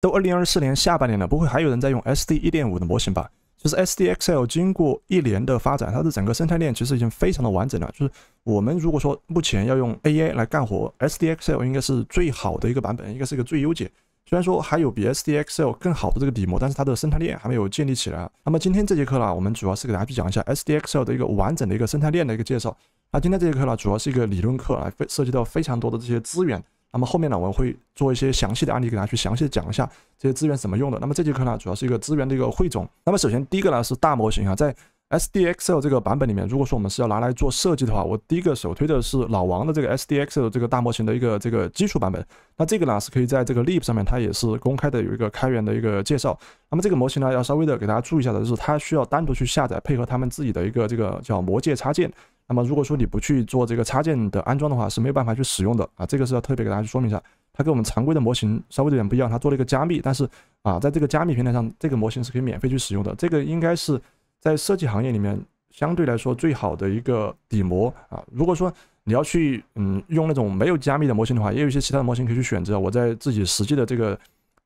都二零二四年下半年了，不会还有人在用 SD 一点五的模型吧？就是 SDXL 经过一年的发展，它的整个生态链其实已经非常的完整了。就是我们如果说目前要用 AI 来干活，SDXL 应该是最好的一个版本，应该是一个最优解。虽然说还有比 SDXL 更好的这个底膜，但是它的生态链还没有建立起来。那么今天这节课呢，我们主要是给大家去讲一下 SDXL 的一个完整的一个生态链的一个介绍。那今天这节课呢，主要是一个理论课，来非涉及到非常多的这些资源。那么后面呢，我会做一些详细的案例，给大家去详细的讲一下这些资源怎么用的。那么这节课呢，主要是一个资源的一个汇总。那么首先第一个呢是大模型啊，在 SDXL 这个版本里面，如果说我们是要拿来做设计的话，我第一个首推的是老王的这个 SDXL 这个大模型的一个这个基础版本。那这个呢是可以在这个 l i a p 上面，它也是公开的有一个开源的一个介绍。那么这个模型呢要稍微的给大家注意一下的，就是它需要单独去下载，配合他们自己的一个这个叫魔界插件。那么如果说你不去做这个插件的安装的话，是没有办法去使用的啊，这个是要特别给大家去说明一下。它跟我们常规的模型稍微有点不一样，它做了一个加密，但是啊，在这个加密平台上，这个模型是可以免费去使用的。这个应该是在设计行业里面相对来说最好的一个底模啊。如果说你要去嗯用那种没有加密的模型的话，也有一些其他的模型可以去选择。我在自己实际的这个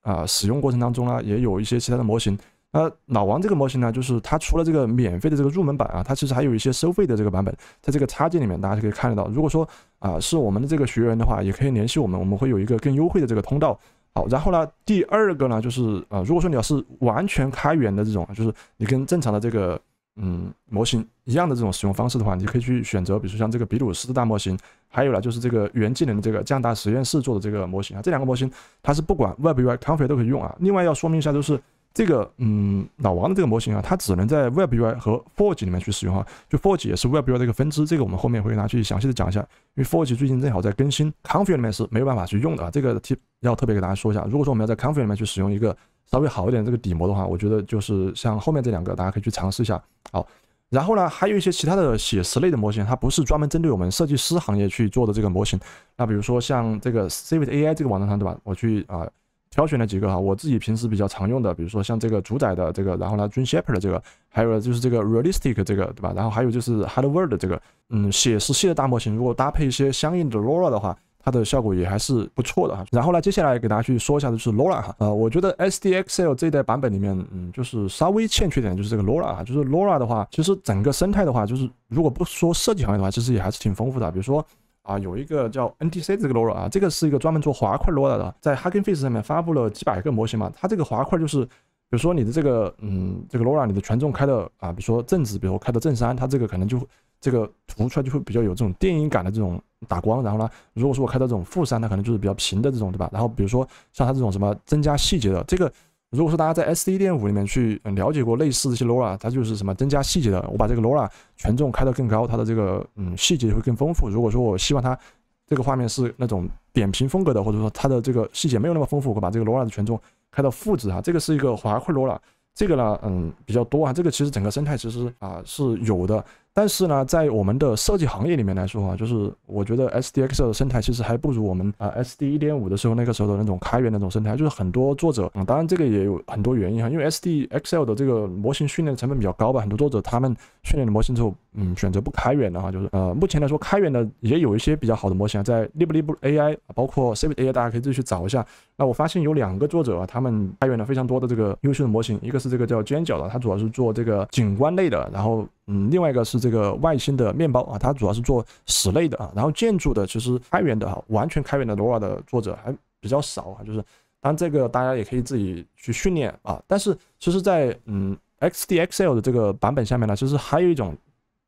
啊使用过程当中呢，也有一些其他的模型。呃，老王这个模型呢，就是它除了这个免费的这个入门版啊，它其实还有一些收费的这个版本，在这个插件里面大家就可以看得到。如果说啊是我们的这个学员的话，也可以联系我们，我们会有一个更优惠的这个通道。好，然后呢，第二个呢，就是啊，如果说你要是完全开源的这种，就是你跟正常的这个嗯模型一样的这种使用方式的话，你可以去选择，比如说像这个比鲁斯大模型，还有呢就是这个元技能的这个降大实验室做的这个模型啊，这两个模型它是不管 Web UI、Confi 都可以用啊。另外要说明一下就是。这个嗯，老王的这个模型啊，它只能在 Web UI 和 Forge 里面去使用啊。就 Forge 也是 Web UI 这个分支，这个我们后面会拿去详细的讲一下。因为 Forge 最近正好在更新 c o n f i u n e 里面是没有办法去用的啊。这个提要特别给大家说一下。如果说我们要在 c o n f i u n e 里面去使用一个稍微好一点这个底模的话，我觉得就是像后面这两个，大家可以去尝试一下。好，然后呢，还有一些其他的写实类的模型，它不是专门针对我们设计师行业去做的这个模型。那比如说像这个 s t a b e AI 这个网站上，对吧？我去啊。挑选了几个哈，我自己平时比较常用的，比如说像这个主宰的这个，然后呢，Dreamsheper 的这个，还有就是这个 Realistic 这个，对吧？然后还有就是 Hardworld 的这个，嗯，写实系的大模型，如果搭配一些相应的 Lora 的话，它的效果也还是不错的哈。然后呢，接下来给大家去说一下的就是 Lora 哈，呃，我觉得 SDXL 这一代版本里面，嗯，就是稍微欠缺点就是这个 Lora 哈，就是 Lora 的话，其实整个生态的话，就是如果不说设计行业的话，其实也还是挺丰富的，比如说。啊，有一个叫 NTC 这个 Lora 啊，这个是一个专门做滑块 Lora 的，在 Hugging Face 上面发布了几百个模型嘛。它这个滑块就是，比如说你的这个嗯，这个 Lora 你的权重开的啊，比如说正值，比如说开到正三，它这个可能就这个图出来就会比较有这种电影感的这种打光。然后呢，如果说我开到这种负三，它可能就是比较平的这种，对吧？然后比如说像它这种什么增加细节的这个。如果说大家在 S C 一点五里面去了解过类似这些 LoRA，它就是什么增加细节的，我把这个 LoRA 权重开到更高，它的这个嗯细节会更丰富。如果说我希望它这个画面是那种扁平风格的，或者说它的这个细节没有那么丰富，我把这个 LoRA 的权重开到负值啊，这个是一个滑块 LoRA，这个呢嗯比较多啊，这个其实整个生态其实啊是有的。但是呢，在我们的设计行业里面来说啊，就是我觉得 SDXL 生态其实还不如我们啊 SD 一点五的时候那个时候的那种开源那种生态，就是很多作者，嗯，当然这个也有很多原因哈，因为 SDXL 的这个模型训练成本比较高吧，很多作者他们训练的模型之后，嗯，选择不开源的哈，就是呃，目前来说开源的也有一些比较好的模型，在 l i b l i b AI 包括 c i a i AI，大家可以自己去找一下。那我发现有两个作者啊，他们开源了非常多的这个优秀的模型，一个是这个叫尖角的，他主要是做这个景观类的，然后嗯，另外一个是。这个外星的面包啊，它主要是做室内的啊，然后建筑的其实开源的哈，完全开源的 Lora 的作者还比较少啊，就是当然这个大家也可以自己去训练啊，但是其实，在嗯 x D X L 的这个版本下面呢，其实还有一种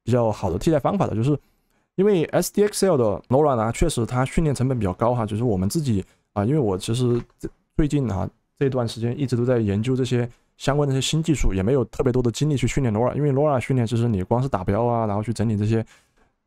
比较好的替代方法的，就是因为 S D X L 的 Lora 呢，确实它训练成本比较高哈，就是我们自己啊，因为我其实最近啊这段时间一直都在研究这些。相关的一些新技术也没有特别多的精力去训练 LoRA，因为 LoRA 训练其实你光是打标啊，然后去整理这些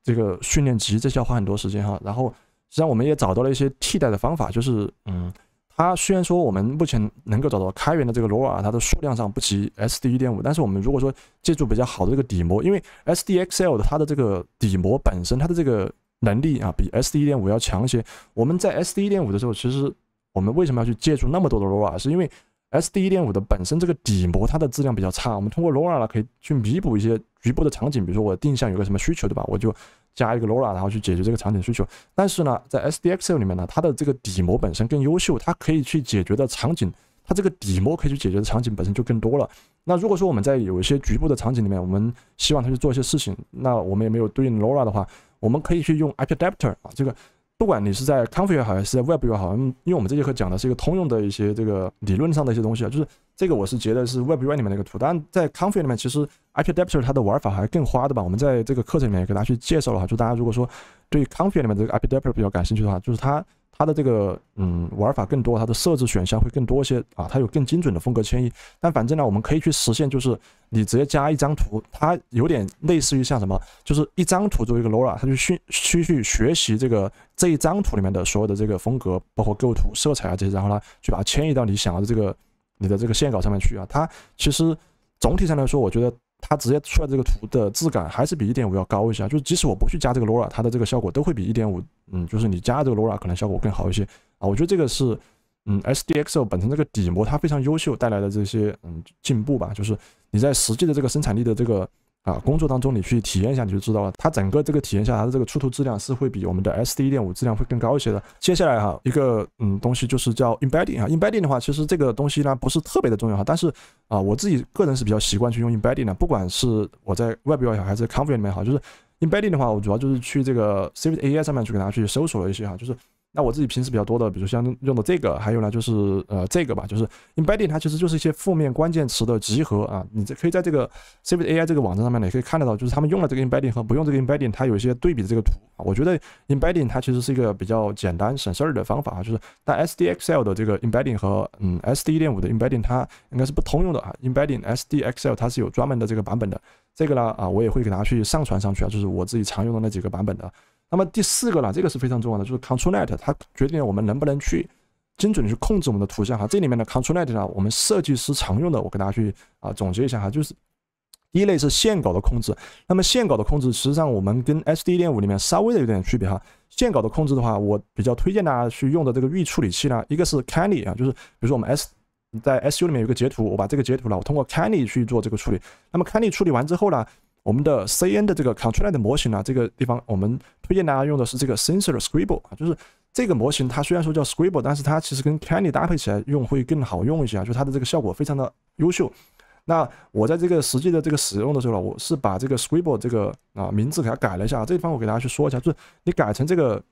这个训练集，这些花很多时间哈。然后实际上我们也找到了一些替代的方法，就是嗯，它虽然说我们目前能够找到开源的这个 LoRA，它的数量上不及 SD 一点五，但是我们如果说借助比较好的这个底膜，因为 SDXL 的它的这个底膜本身它的这个能力啊比 SD 一点五要强一些。我们在 SD 一点五的时候，其实我们为什么要去借助那么多的 LoRA，是因为 SD 一点五的本身这个底膜它的质量比较差，我们通过 LoRA 呢可以去弥补一些局部的场景，比如说我定向有个什么需求，对吧？我就加一个 LoRA，然后去解决这个场景需求。但是呢，在 SDXL 里面呢，它的这个底膜本身更优秀，它可以去解决的场景，它这个底膜可以去解决的场景本身就更多了。那如果说我们在有一些局部的场景里面，我们希望它去做一些事情，那我们也没有对应 LoRA 的话，我们可以去用 IP Adapter 啊这个。不管你是在 Config 好还是在 Web 也好，因为我们这节课讲的是一个通用的一些这个理论上的一些东西啊，就是这个我是截的是 Web 要里面那个图，但在 c o n f i 里面其实 IP Adapter 它的玩法还更花的吧。我们在这个课程里面也给大家去介绍的话，就大家如果说对 c o n f i 里面这个 IP Adapter 比较感兴趣的话，就是它。它的这个嗯玩法更多，它的设置选项会更多一些啊，它有更精准的风格迁移。但反正呢，我们可以去实现，就是你直接加一张图，它有点类似于像什么，就是一张图作为一个 Lora，它去去去学习这个这一张图里面的所有的这个风格，包括构图、色彩啊这些，然后呢，去把它迁移到你想要的这个你的这个线稿上面去啊。它其实总体上来说，我觉得。它直接出来这个图的质感还是比一点五要高一些，就是即使我不去加这个 LoRA，它的这个效果都会比一点五，嗯，就是你加这个 LoRA 可能效果更好一些啊。我觉得这个是，嗯，SDXL 本身这个底膜它非常优秀带来的这些，嗯，进步吧。就是你在实际的这个生产力的这个。啊，工作当中你去体验一下，你就知道了。它整个这个体验下，它的这个出图质量是会比我们的 S D 一点五质量会更高一些的。接下来哈，一个嗯东西就是叫 Embedding 啊，Embedding 的话，其实这个东西呢不是特别的重要哈。但是啊，我自己个人是比较习惯去用 Embedding 的，不管是我在 Web 也好，还是 c o n f y 里面也好，就是 Embedding 的话，我主要就是去这个 c t a A I 上面去给大家去搜索了一些哈，就是。那我自己平时比较多的，比如像用的这个，还有呢，就是呃这个吧，就是 embedding，它其实就是一些负面关键词的集合啊。你这可以在这个 C V A I 这个网站上面呢，也可以看得到，就是他们用了这个 embedding 和不用这个 embedding，它有一些对比的这个图啊。我觉得 embedding 它其实是一个比较简单省事儿的方法啊。就是但 S D X L 的这个 embedding 和嗯 S D 一点五的 embedding，它应该是不通用的啊。embedding S D X L 它是有专门的这个版本的。这个呢啊，我也会给大家去上传上去啊，就是我自己常用的那几个版本的。那么第四个呢，这个是非常重要的，就是 control net，它决定了我们能不能去精准的去控制我们的图像哈。这里面的 control net 呢，我们设计师常用的，我跟大家去啊总结一下哈，就是第一类是线稿的控制。那么线稿的控制，实际上我们跟 SD 一点五里面稍微的有点区别哈。线稿的控制的话，我比较推荐大家去用的这个预处理器呢，一个是 Canny 啊，就是比如说我们 S 在 SU 里面有个截图，我把这个截图呢，我通过 Canny 去做这个处理。那么 Canny 处理完之后呢？我们的 C N 的这个 c o n t r o l l e 模型呢，这个地方我们推荐大家用的是这个 s e n s o r Scribble 啊，就是这个模型它虽然说叫 Scribble，但是它其实跟 k a n d y 搭配起来用会更好用一些，啊，就它的这个效果非常的优秀。那我在这个实际的这个使用的时候呢，我是把这个 Scribble 这个啊名字给它改了一下，这地方我给大家去说一下，就是你改成这个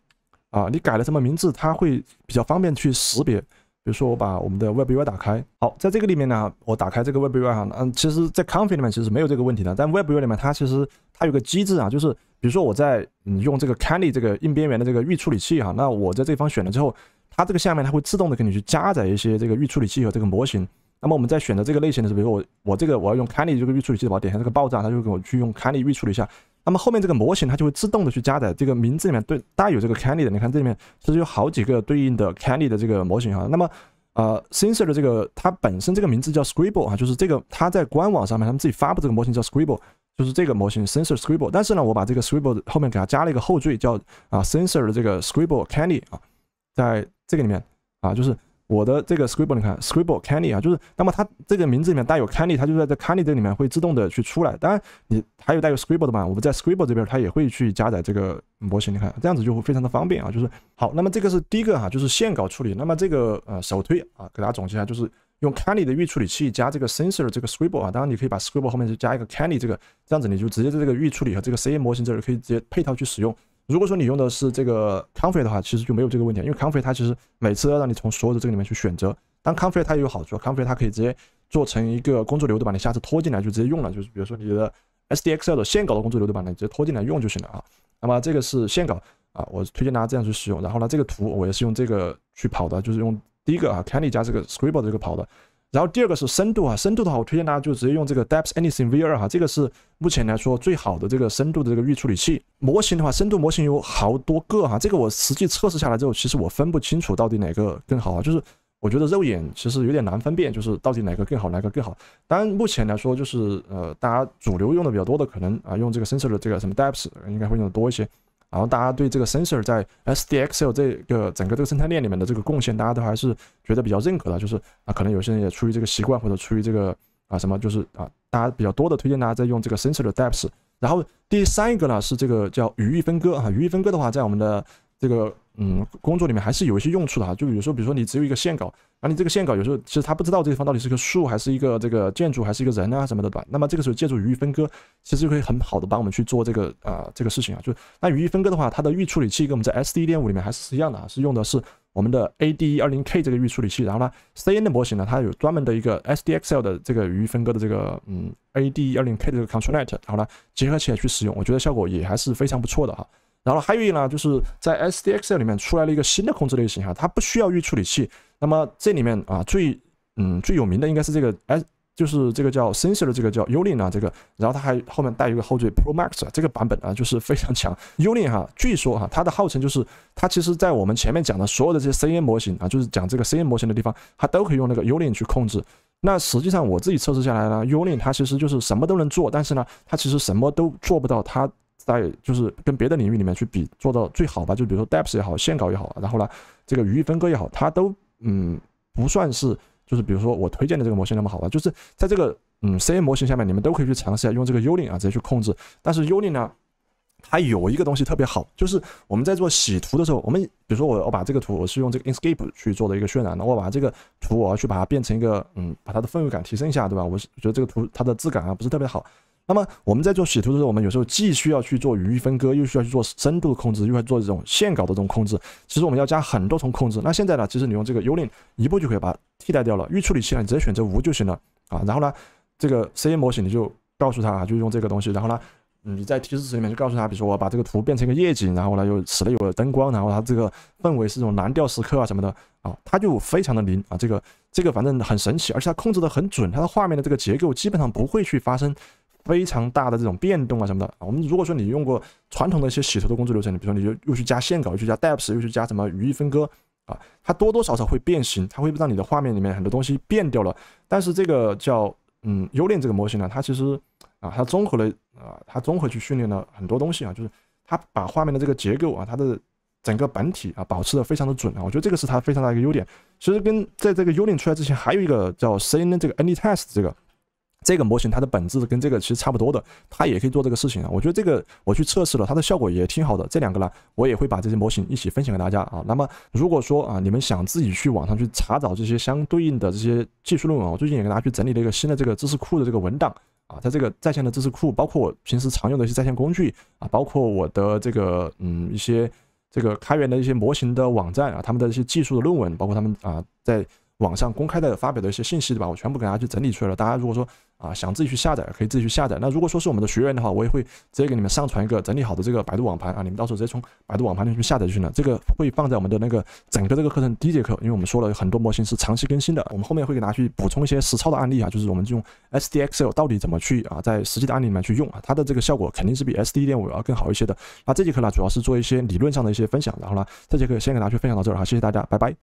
啊，你改了什么名字，它会比较方便去识别。比如说，我把我们的 WebUI 打开，好，在这个里面呢，我打开这个 WebUI 哈，嗯，其实，在 Config 里面其实没有这个问题的，但 WebUI 里面它其实它有个机制啊，就是比如说我在嗯用这个 Canny 这个硬边缘的这个预处理器哈，那我在这方选了之后，它这个下面它会自动的给你去加载一些这个预处理器和这个模型。那么我们在选择这个类型的时候，比如我我这个我要用 Canny 这个预处理器的话，点下这个爆炸，它就给我去用 Canny 预处理一下。那么后面这个模型它就会自动的去加载这个名字里面对带有这个 c a n d y 的，你看这里面其实有好几个对应的 c a n d y 的这个模型哈。那么，呃，Sensor 的这个它本身这个名字叫 Scribble 啊，就是这个它在官网上面他们自己发布这个模型叫 Scribble，就是这个模型 Sensor Scribble。但是呢，我把这个 Scribble 后面给它加了一个后缀叫啊 Sensor 的这个 Scribble c a n d y 啊，在这个里面啊就是。我的这个 Scribble，你看 Scribble c a n n y 啊，就是那么它这个名字里面带有 c a n n y 它就在这 c a n n y 这里面会自动的去出来。当然，你还有带有 Scribble 的嘛？我们在 Scribble 这边，它也会去加载这个模型。你看，这样子就会非常的方便啊。就是好，那么这个是第一个哈，就是线稿处理。那么这个呃首推啊，给大家总结一下，就是用 c a n n y 的预处理器加这个 Sensor 这个 Scribble 啊。当然，你可以把 Scribble 后面就加一个 c a n n y 这个，这样子你就直接在这个预处理和这个 C A 模型这儿可以直接配套去使用。如果说你用的是这个 c o n f i 的话，其实就没有这个问题，因为 c o n f i 它其实每次要让你从所有的这个里面去选择。但 c o n f i 它也有好处 c o n f i 它可以直接做成一个工作流的吧，你下次拖进来就直接用了，就是比如说你的 SDXL 的现稿的工作流的吧，你直接拖进来用就行了啊。那么这个是现稿啊，我推荐大家这样去使用。然后呢，这个图我也是用这个去跑的，就是用第一个啊 c a n n y 加这个 Scribble 这个跑的。然后第二个是深度啊，深度的话，我推荐大家就直接用这个 Depth Anything V2 哈，这个是目前来说最好的这个深度的这个预处理器模型的话，深度模型有好多个哈，这个我实际测试下来之后，其实我分不清楚到底哪个更好啊，就是我觉得肉眼其实有点难分辨，就是到底哪个更好，哪个更好。当然目前来说就是呃，大家主流用的比较多的可能啊，用这个深色的这个什么 Depth 应该会用的多一些。然后大家对这个 sensor 在 SDXL 这个整个这个生态链里面的这个贡献，大家都还是觉得比较认可的。就是啊，可能有些人也出于这个习惯，或者出于这个啊什么，就是啊，大家比较多的推荐大家在用这个 sensor 的 depths。然后第三一个呢是这个叫语义分割啊，语义分割的话，在我们的这个。嗯，工作里面还是有一些用处的哈。就有时候，比如说你只有一个线稿，而你这个线稿有时候其实他不知道这地方到底是个树还是一个这个建筑还是一个人啊什么的吧。那么这个时候借助语义分割，其实就可以很好的帮我们去做这个呃这个事情啊。就那语义分割的话，它的预处理器跟我们在 SD 1.5里面还是一样的啊，是用的是我们的 AD 20K 这个预处理器。然后呢，CN 的模型呢，它有专门的一个 SDXL 的这个语义分割的这个嗯 AD 20K 的这个 controlnet。然后呢，结合起来去使用，我觉得效果也还是非常不错的哈。然后还有一呢，就是在 SDXL 里面出来了一个新的控制类型哈，它不需要预处理器。那么这里面啊，最嗯最有名的应该是这个，哎，就是这个叫 s e n s o r 的这个叫 Ulin 啊，这个。然后它还后面带一个后缀 Pro Max 这个版本啊，就是非常强。Ulin 哈，据说哈，它的号称就是它其实在我们前面讲的所有的这些 Cn 模型啊，就是讲这个 Cn 模型的地方，它都可以用那个 Ulin 去控制。那实际上我自己测试下来呢，Ulin 它其实就是什么都能做，但是呢，它其实什么都做不到它。在就是跟别的领域里面去比做到最好吧，就比如说 depths 也好，线稿也好，然后呢，这个语义分割也好，它都嗯不算是就是比如说我推荐的这个模型那么好吧，就是在这个嗯 C A 模型下面，你们都可以去尝试一下用这个 U lin 啊直接去控制。但是 U lin 呢，它有一个东西特别好，就是我们在做洗图的时候，我们比如说我我把这个图我是用这个 inscape 去做的一个渲染，那我把这个图我要去把它变成一个嗯把它的氛围感提升一下，对吧？我是觉得这个图它的质感啊不是特别好。那么我们在做洗图的时候，我们有时候既需要去做语义分割，又需要去做深度控制，又要做这种线稿的这种控制。其实我们要加很多重控制。那现在呢，其实你用这个 U lin 一步就可以把它替代掉了。预处理器呢，你直接选择无就行了啊。然后呢，这个 C A 模型你就告诉他，就用这个东西。然后呢，你在提示词里面就告诉他，比如说我把这个图变成一个夜景，然后呢又室内有了灯光，然后它这个氛围是这种蓝调时刻啊什么的啊，它就非常的灵啊。这个这个反正很神奇，而且它控制的很准，它的画面的这个结构基本上不会去发生。非常大的这种变动啊什么的啊，我们如果说你用过传统的一些洗头的工作流程，你比如说你就又去加线稿，又去加 depth，又去加什么语义分割啊，它多多少少会变形，它会让你的画面里面很多东西变掉了。但是这个叫嗯优链这个模型呢，它其实啊，它综合了啊，它综合去训练了很多东西啊，就是它把画面的这个结构啊，它的整个本体啊，保持的非常的准啊，我觉得这个是它非常大的一个优点。其实跟在这个优链出来之前，还有一个叫 C N 这个 N D test 这个。这个模型它的本质跟这个其实差不多的，它也可以做这个事情啊。我觉得这个我去测试了，它的效果也挺好的。这两个呢，我也会把这些模型一起分享给大家啊。那么如果说啊，你们想自己去网上去查找这些相对应的这些技术论文，我最近也给大家去整理了一个新的这个知识库的这个文档啊，在这个在线的知识库，包括我平时常用的一些在线工具啊，包括我的这个嗯一些这个开源的一些模型的网站啊，他们的一些技术的论文，包括他们啊在网上公开的发表的一些信息对吧？我全部给大家去整理出来了。大家如果说，啊，想自己去下载可以自己去下载。那如果说是我们的学员的话，我也会直接给你们上传一个整理好的这个百度网盘啊，你们到时候直接从百度网盘里面去下载就行了。这个会放在我们的那个整个这个课程第一节课，因为我们说了很多模型是长期更新的，我们后面会给大家去补充一些实操的案例啊，就是我们用 SDXL 到底怎么去啊，在实际的案例里面去用啊，它的这个效果肯定是比 SD. 一点五要更好一些的。那这节课呢，主要是做一些理论上的一些分享，然后呢，这节课先给大家去分享到这儿哈，谢谢大家，拜拜。